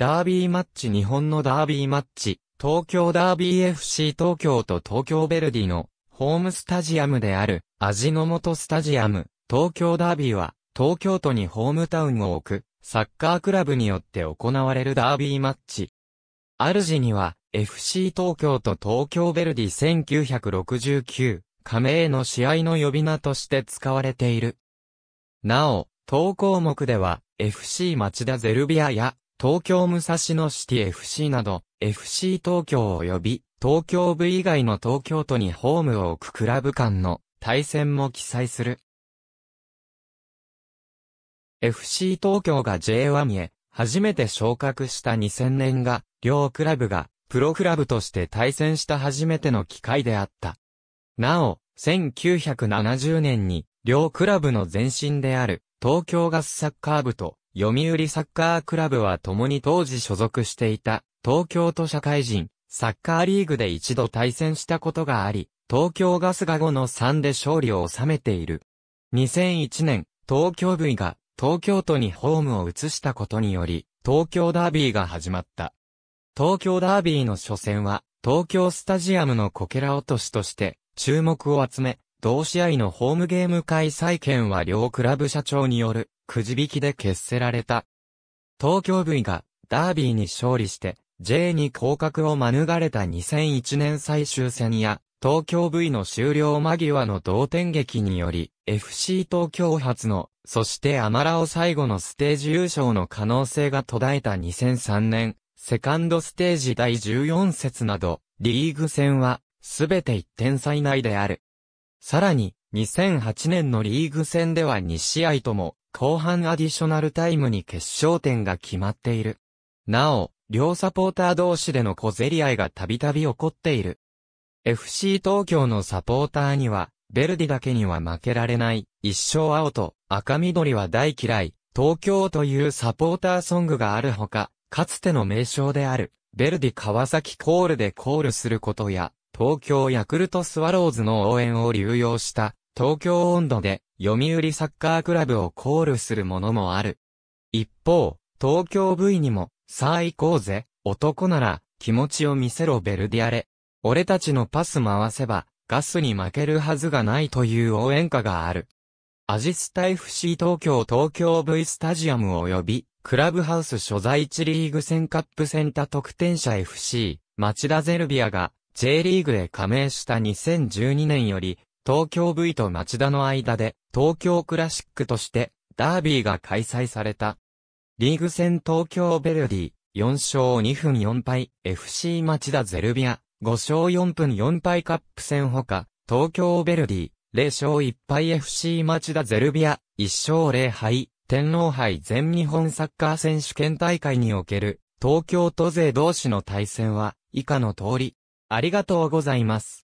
ダービーマッチ日本のダービーマッチ、東京ダービー FC 東京と東京ベルディのホームスタジアムである味の素スタジアム、東京ダービーは東京都にホームタウンを置くサッカークラブによって行われるダービーマッチ。主には FC 東京と東京ベルディ1969加盟の試合の呼び名として使われている。なお、当項目では FC 町田ゼルビアや東京武蔵野シティ FC など、FC 東京及び、東京部以外の東京都にホームを置くクラブ間の対戦も記載する。FC 東京が J1 へ初めて昇格した2000年が、両クラブがプロクラブとして対戦した初めての機会であった。なお、1970年に両クラブの前身である東京ガスサッカー部と読売サッカークラブは共に当時所属していた、東京都社会人、サッカーリーグで一度対戦したことがあり、東京ガスが後の3で勝利を収めている。2001年、東京 V が東京都にホームを移したことにより、東京ダービーが始まった。東京ダービーの初戦は、東京スタジアムのこけら落としとして、注目を集め、同試合のホームゲーム開催権は両クラブ社長によるくじ引きで決せられた。東京 V がダービーに勝利して J に降格を免れた2001年最終戦や東京 V の終了間際の同点劇により FC 東京発のそしてアマラを最後のステージ優勝の可能性が途絶えた2003年セカンドステージ第14節などリーグ戦はすべて1点差以内である。さらに、2008年のリーグ戦では2試合とも、後半アディショナルタイムに決勝点が決まっている。なお、両サポーター同士での小競り合いがたびたび起こっている。FC 東京のサポーターには、ベルディだけには負けられない、一生青と赤緑は大嫌い、東京というサポーターソングがあるほか、かつての名称である、ベルディ川崎コールでコールすることや、東京ヤクルトスワローズの応援を流用した、東京温度で、読売サッカークラブをコールするものもある。一方、東京 V にも、さあ行こうぜ、男なら、気持ちを見せろベルディアレ。俺たちのパス回せば、ガスに負けるはずがないという応援歌がある。アジスタ FC 東京東京 V スタジアム及び、クラブハウス所在地リーグ戦カップ戦ー得点者 FC、町田ゼルビアが、J リーグへ加盟した2012年より、東京 V と町田の間で、東京クラシックとして、ダービーが開催された。リーグ戦東京ベルディ、4勝2分4敗、FC 町田ゼルビア、5勝4分4敗カップ戦ほか、東京ベルディ、0勝1敗 FC 町田ゼルビア、1勝0敗、天皇杯全日本サッカー選手権大会における、東京都勢同士の対戦は、以下の通り、ありがとうございます。